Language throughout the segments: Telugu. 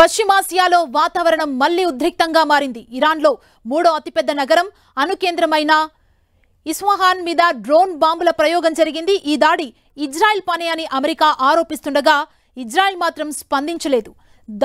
పశ్చిమాసియాలో వాతావరణం మళ్లీ ఉద్రిక్తంగా మారింది ఇరాన్లో మూడో అతిపెద్ద నగరం అనుకేంద్రమైన ఇస్వాహాన్ మీద డ్రోన్ బాంబుల ప్రయోగం జరిగింది ఈ దాడి ఇజ్రాయెల్ పనే అని అమెరికా ఆరోపిస్తుండగా ఇజ్రాయెల్ మాత్రం స్పందించలేదు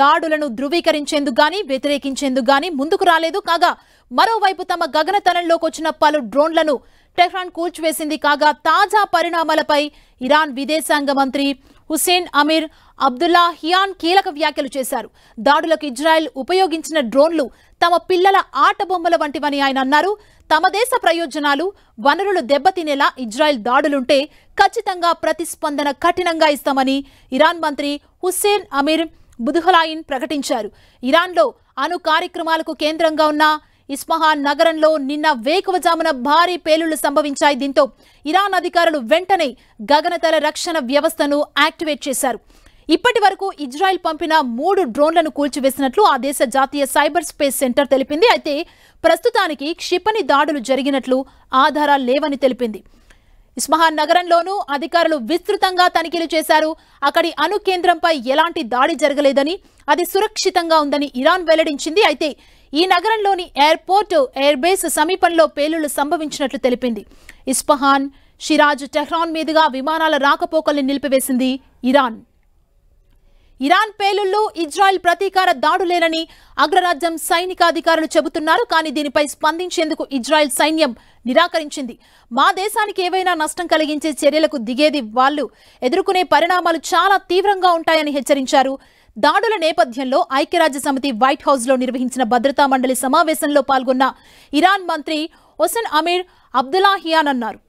దాడులను ధృవీకరించేందుకు గాని వ్యతిరేకించేందుకు గాని ముందుకు రాలేదు కాగా మరోవైపు తమ గగనతలంలోకి వచ్చిన పలు డ్రోన్లను టెహ్రాన్ కూల్చివేసింది కాగా తాజా పరిణామాలపై ఇరాన్ విదేశాంగ మంత్రి హుసేన్ అమీర్ అబ్దుల్లా హియాన్ కీలక వ్యాఖ్యలు చేశారు దాడులకు ఇజ్రాయెల్ ఉపయోగించిన డ్రోన్లు తమ పిల్లల ఆట బొమ్మల వంటివని ఆయన అన్నారు తమ దేశ ప్రయోజనాలు వనరులు దెబ్బతినేలా ఇజ్రాయెల్ దాడులుంటే ఖచ్చితంగా ప్రతిస్పందన కఠినంగా ఇస్తామని ఇరాన్ మంత్రి హుస్సేన్ అమీర్ బుదుహలాయిన్ ప్రకటించారు ఇరాన్లో అణు కార్యక్రమాలకు కేంద్రంగా ఉన్న ఇస్మహాన్ నగరంలో నిన్న వేకువజామున భారీ పేలుళ్లు సంభవించాయి దీంతో ఇరాన్ అధికారులు వెంటనే గగనతల రక్షణ వ్యవస్థను యాక్టివేట్ చేశారు ఇప్పటి వరకు ఇజ్రాయెల్ పంపిన మూడు డ్రోన్లను కూల్చివేసినట్లు ఆ దేశ జాతీయ సైబర్ స్పేస్ సెంటర్ తెలిపింది అయితే ప్రస్తుతానికి క్షిపణి దాడులు జరిగినట్లు ఆధారాలు లేవని తెలిపింది ఇస్మహాన్ నగరంలోనూ అధికారులు విస్తృతంగా తనిఖీలు చేశారు అక్కడి అణు కేంద్రంపై ఎలాంటి దాడి జరగలేదని అది సురక్షితంగా ఉందని ఇరాన్ వెల్లడించింది అయితే ఈ నగరంలోని ఎయిర్పోర్ట్ ఎయిర్బేస్ సమీపంలో పేలుళ్లు సంభవించినట్లు తెలిపింది ఇస్ఫహాన్ షిరాజ్ టెహ్రాన్ మీదుగా విమానాల రాకపోకల్ని నిలిపివేసింది ఇరాన్ ఇరాన్ పేలుళ్లు ఇజ్రాయెల్ ప్రతీకార దాడులేనని అగ్రరాజ్యం సైనికాధికారులు చెబుతున్నారు కానీ దీనిపై స్పందించేందుకు ఇజ్రాయెల్ సైన్యం నిరాకరించింది మా దేశానికి ఏవైనా నష్టం కలిగించే చర్యలకు దిగేది వాళ్ళు ఎదుర్కొనే పరిణామాలు చాలా తీవ్రంగా ఉంటాయని హెచ్చరించారు దాడుల నేపథ్యంలో ఐక్యరాజ్యసమితి వైట్ హౌస్లో నిర్వహించిన భద్రతా మండలి సమావేశంలో పాల్గొన్న ఇరాన్ మంత్రి ఒసన్ అమీర్ అబ్దుల్లాహియాన్ అన్నారు